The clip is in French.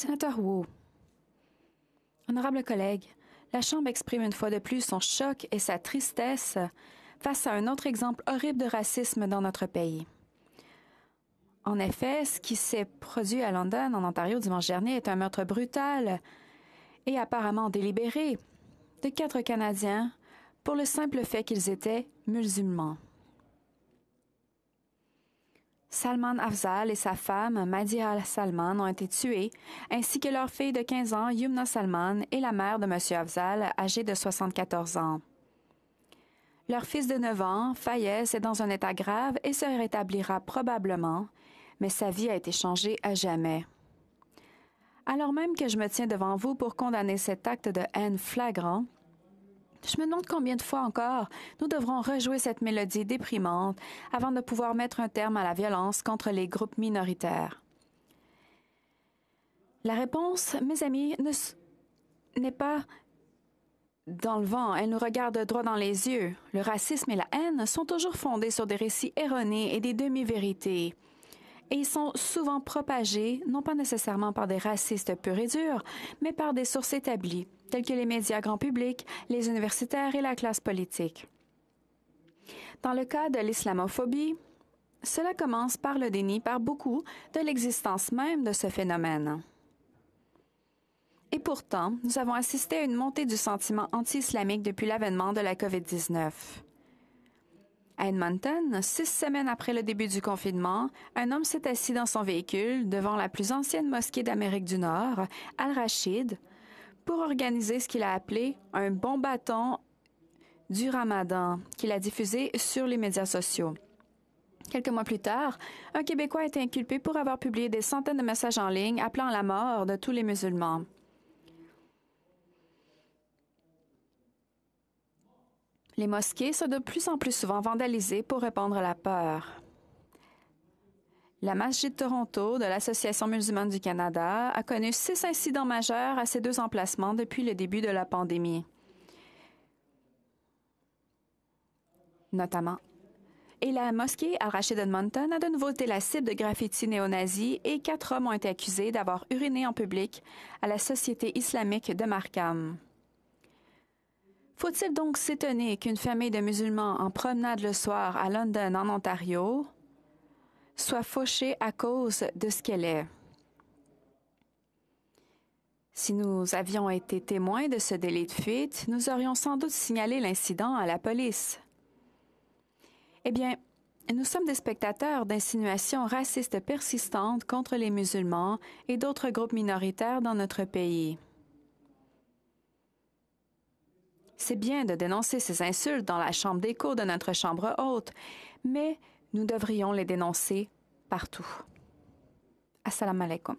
Sénateur Wu, honorable collègue, la Chambre exprime une fois de plus son choc et sa tristesse face à un autre exemple horrible de racisme dans notre pays. En effet, ce qui s'est produit à London, en Ontario, dimanche dernier, est un meurtre brutal et apparemment délibéré de quatre Canadiens pour le simple fait qu'ils étaient musulmans. Salman Afzal et sa femme Madi al-Salman ont été tués, ainsi que leur fille de 15 ans Yumna Salman et la mère de M. Afzal, âgée de 74 ans. Leur fils de 9 ans, Fayez, est dans un état grave et se rétablira probablement, mais sa vie a été changée à jamais. Alors même que je me tiens devant vous pour condamner cet acte de haine flagrant, je me demande combien de fois encore nous devrons rejouer cette mélodie déprimante avant de pouvoir mettre un terme à la violence contre les groupes minoritaires. La réponse, mes amis, n'est pas dans le vent, elle nous regarde droit dans les yeux. Le racisme et la haine sont toujours fondés sur des récits erronés et des demi-vérités et ils sont souvent propagés, non pas nécessairement par des racistes purs et durs, mais par des sources établies, telles que les médias grand public, les universitaires et la classe politique. Dans le cas de l'islamophobie, cela commence par le déni par beaucoup de l'existence même de ce phénomène. Et pourtant, nous avons assisté à une montée du sentiment anti-islamique depuis l'avènement de la COVID-19. À Edmonton, six semaines après le début du confinement, un homme s'est assis dans son véhicule devant la plus ancienne mosquée d'Amérique du Nord, Al-Rachid, pour organiser ce qu'il a appelé un bon bâton du ramadan qu'il a diffusé sur les médias sociaux. Quelques mois plus tard, un Québécois a été inculpé pour avoir publié des centaines de messages en ligne appelant à la mort de tous les musulmans. Les mosquées sont de plus en plus souvent vandalisées pour répandre la peur. La de Toronto de l'Association musulmane du Canada a connu six incidents majeurs à ces deux emplacements depuis le début de la pandémie. Notamment. Et la mosquée à rashid a de nouveau été la cible de graffitis néo-nazis et quatre hommes ont été accusés d'avoir uriné en public à la Société islamique de Markham. Faut-il donc s'étonner qu'une famille de musulmans en promenade le soir à London, en Ontario, soit fauchée à cause de ce qu'elle est? Si nous avions été témoins de ce délai de fuite, nous aurions sans doute signalé l'incident à la police. Eh bien, nous sommes des spectateurs d'insinuations racistes persistantes contre les musulmans et d'autres groupes minoritaires dans notre pays. C'est bien de dénoncer ces insultes dans la chambre d'écho de notre chambre haute, mais nous devrions les dénoncer partout. Assalamu alaikum.